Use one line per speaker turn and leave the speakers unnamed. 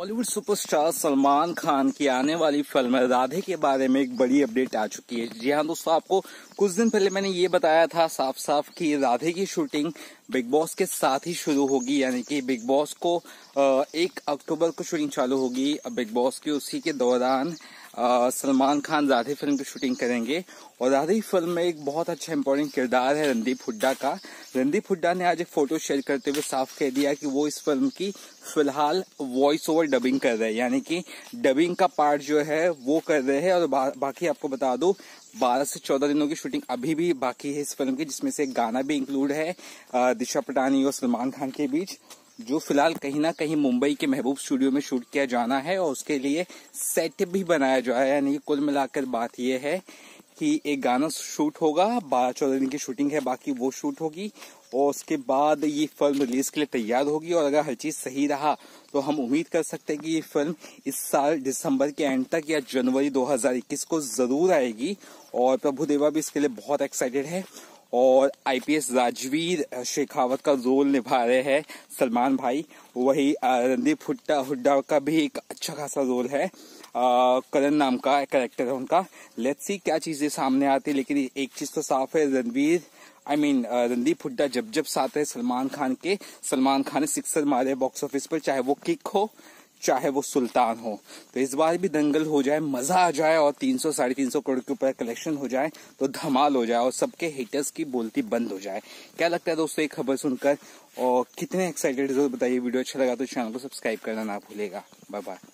Bollywood superstar Salman Khan की आने वाली फिल्म राधे के बारे में एक बड़ी अपडेट आ चुकी है जी हाँ दोस्तों आपको कुछ दिन पहले मैंने ये बताया था साफ साफ कि राधे की शूटिंग बिग बॉस के साथ ही शुरू होगी यानी कि बिग बॉस को एक अक्टूबर को शूटिंग चालू होगी बिग बॉस की उसी के दौरान सलमान खान राधे फिल्म की शूटिंग करेंगे और राधे फिल्म में एक बहुत अच्छा इम्पोर्टेंट किरदार है रणदीप हुड्डा का रणदीप हुड्डा ने आज एक फोटो शेयर करते हुए साफ कह दिया कि वो इस फिल्म की फिलहाल वॉइस ओवर डबिंग कर रहे हैं यानी कि डबिंग का पार्ट जो है वो कर रहे हैं और बा, बाकी आपको बता दो बारह से चौदह दिनों की शूटिंग अभी भी बाकी है इस फिल्म की जिसमें से गाना भी इंक्लूड है दिशा पटानी और सलमान खान के बीच जो फिलहाल कहीं ना कहीं मुंबई के महबूब स्टूडियो में शूट किया जाना है और उसके लिए सेट भी बनाया जा रहा है यानी कुल मिलाकर बात यह है कि एक गाना शूट होगा बारह चौदह दिन की शूटिंग है बाकी वो शूट होगी और उसके बाद ये फिल्म रिलीज के लिए तैयार होगी और अगर हर चीज सही रहा तो हम उम्मीद कर सकते हैं कि ये फिल्म इस साल दिसंबर के एंड तक या जनवरी 2021 को जरूर आएगी और प्रभुदेवा भी इसके लिए बहुत एक्साइटेड है और आईपीएस राजवीर शेखावत का रोल निभा रहे हैं सलमान भाई वही रणदीप हुड्डा हुड्डा का भी एक अच्छा खासा रोल है करण नाम का कैरेक्टर है उनका लेट्स सी क्या चीजें सामने आती है लेकिन एक चीज तो साफ है रणवीर आई मीन रणदीप हुड्डा जब जब साथ है सलमान खान के सलमान खान ने सिक्सर मारे बॉक्स ऑफिस पर चाहे वो किक हो चाहे वो सुल्तान हो तो इस बार भी दंगल हो जाए मजा आ जाए और तीन सौ साढ़े तीन सौ करोड़ के ऊपर कलेक्शन हो जाए तो धमाल हो जाए और सबके हेटर्स की बोलती बंद हो जाए क्या लगता है दोस्तों एक खबर सुनकर और कितने एक्साइटेड बताइए वीडियो अच्छा लगा तो चैनल को सब्सक्राइब करना ना भूलेगा बाय बाय